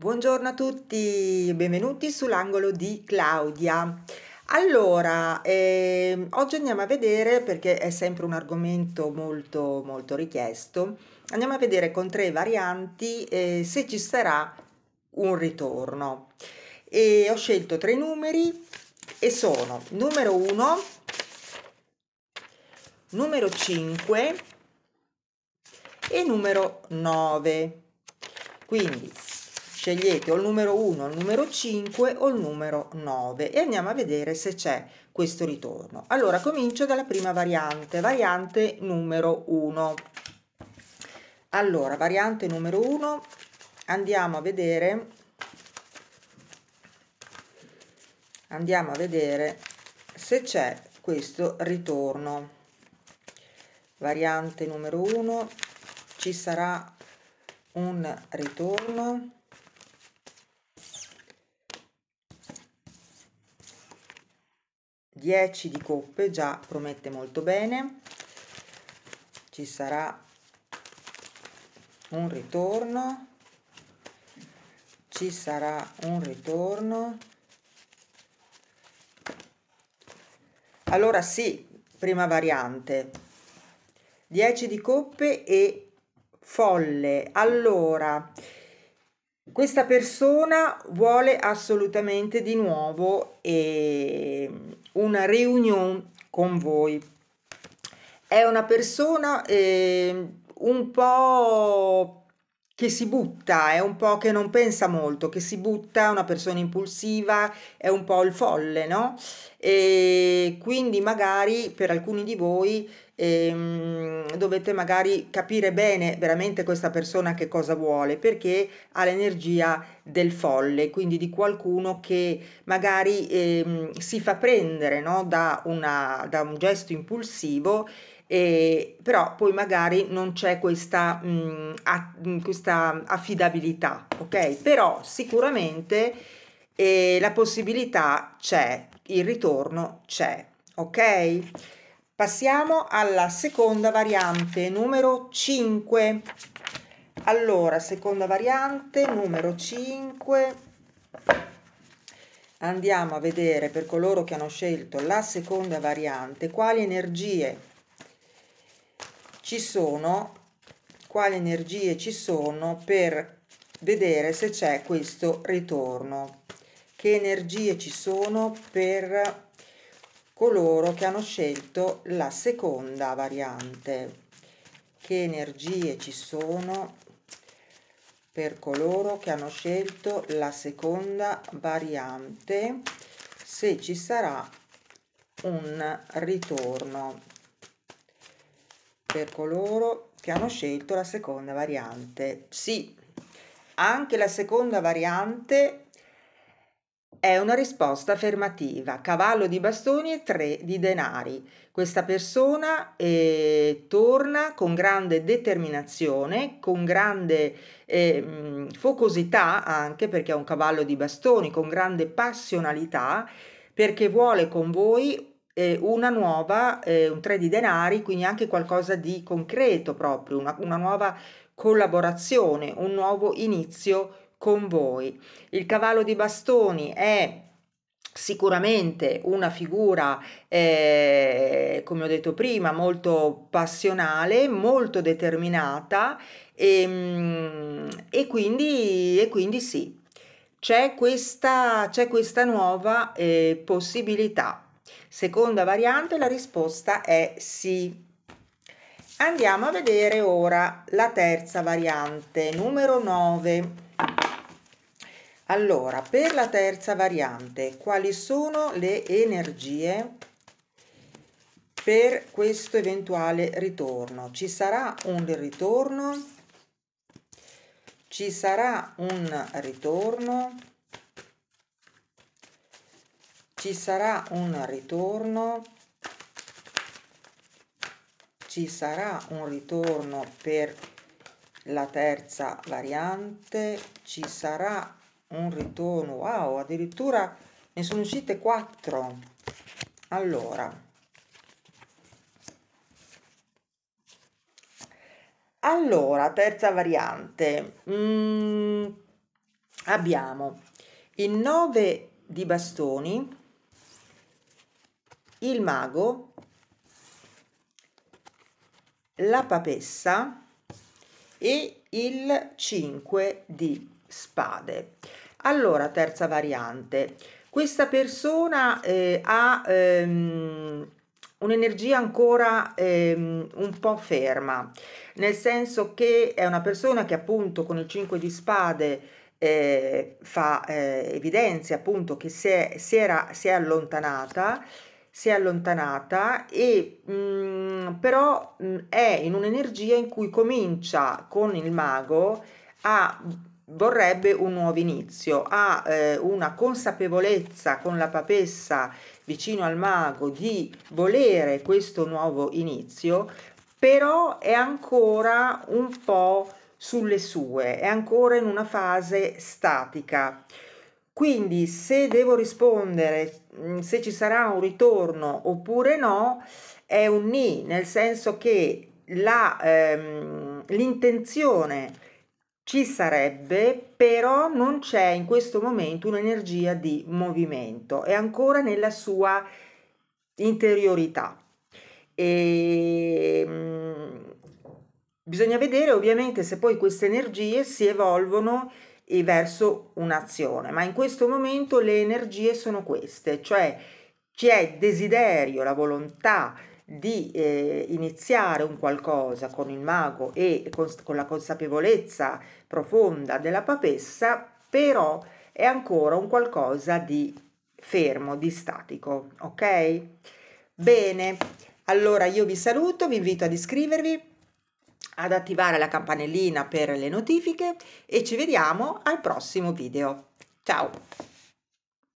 Buongiorno a tutti, benvenuti sull'angolo di Claudia. Allora, ehm, oggi andiamo a vedere, perché è sempre un argomento molto molto richiesto, andiamo a vedere con tre varianti eh, se ci sarà un ritorno. E ho scelto tre numeri e sono numero 1, numero 5 e numero 9. Quindi scegliete o il numero 1, il numero 5 o il numero 9 e andiamo a vedere se c'è questo ritorno. Allora comincio dalla prima variante, variante numero 1. Allora, variante numero 1, andiamo a vedere andiamo a vedere se c'è questo ritorno. Variante numero 1, ci sarà un ritorno 10 di coppe già promette molto bene ci sarà un ritorno ci sarà un ritorno allora sì prima variante 10 di coppe e folle allora questa persona vuole assolutamente di nuovo e una riunione con voi. È una persona eh, un po' che si butta, è un po' che non pensa molto, che si butta, è una persona impulsiva, è un po' il folle, no? E quindi magari per alcuni di voi ehm, dovete magari capire bene veramente questa persona che cosa vuole perché ha l'energia del folle, quindi di qualcuno che magari ehm, si fa prendere no? da, una, da un gesto impulsivo eh, però poi magari non c'è questa, mh, mm, a, mh, mm, questa affidabilità, ok? Però sicuramente eh, la possibilità c'è, il ritorno c'è, ok? Passiamo alla seconda variante, numero 5. Allora, seconda variante, numero 5. Andiamo a vedere per coloro che hanno scelto la seconda variante quali energie ci sono, quali energie ci sono per vedere se c'è questo ritorno. Che energie ci sono per coloro che hanno scelto la seconda variante. Che energie ci sono per coloro che hanno scelto la seconda variante? Se ci sarà un ritorno per coloro che hanno scelto la seconda variante. Sì, anche la seconda variante è una risposta affermativa. Cavallo di bastoni e tre di denari. Questa persona eh, torna con grande determinazione, con grande eh, focosità anche perché è un cavallo di bastoni, con grande passionalità perché vuole con voi eh, una nuova, eh, un tre di denari, quindi anche qualcosa di concreto proprio, una, una nuova collaborazione, un nuovo inizio con voi. Il cavallo di bastoni è sicuramente una figura, eh, come ho detto prima, molto passionale, molto determinata e, ehm, e, quindi, e quindi, sì, c'è questa, c'è questa nuova eh, possibilità. Seconda variante, la risposta è sì. Andiamo a vedere ora la terza variante, numero 9. Allora, per la terza variante, quali sono le energie per questo eventuale ritorno? Ci sarà un ritorno? Ci sarà un ritorno? Ci sarà un ritorno? Ci sarà un ritorno per la terza variante? Ci sarà un ritorno wow addirittura ne sono uscite 4 allora allora terza variante mm, abbiamo il 9 di bastoni il mago la papessa e il 5 di spade allora, terza variante. Questa persona eh, ha ehm, un'energia ancora ehm, un po' ferma, nel senso che è una persona che appunto con il 5 di spade eh, fa eh, evidenzia appunto che si è, si era, si è allontanata si è allontanata e mh, mm, però mh, mm, è in un'energia in cui comincia con il mago a vorrebbe un nuovo inizio, ha eh, una consapevolezza con la papessa vicino al mago di volere questo nuovo inizio, però è ancora un po' sulle sue, è ancora in una fase statica. Quindi se devo rispondere mm, se ci sarà un ritorno oppure no, è un ni, nel senso che la, ehm, l'intenzione ci sarebbe, però non c'è in questo momento un'energia di movimento, è ancora nella sua interiorità. E, ehm, bisogna vedere ovviamente se poi queste energie si evolvono eh, verso un'azione, ma in questo momento le energie sono queste, cioè c'è desiderio, la volontà, di eh, iniziare un qualcosa con il mago e con, con la consapevolezza profonda della papessa, però è ancora un qualcosa di fermo, di statico, ok? Bene, allora io vi saluto, vi invito ad iscrivervi, ad attivare la campanellina per le notifiche e ci vediamo al prossimo video. Ciao!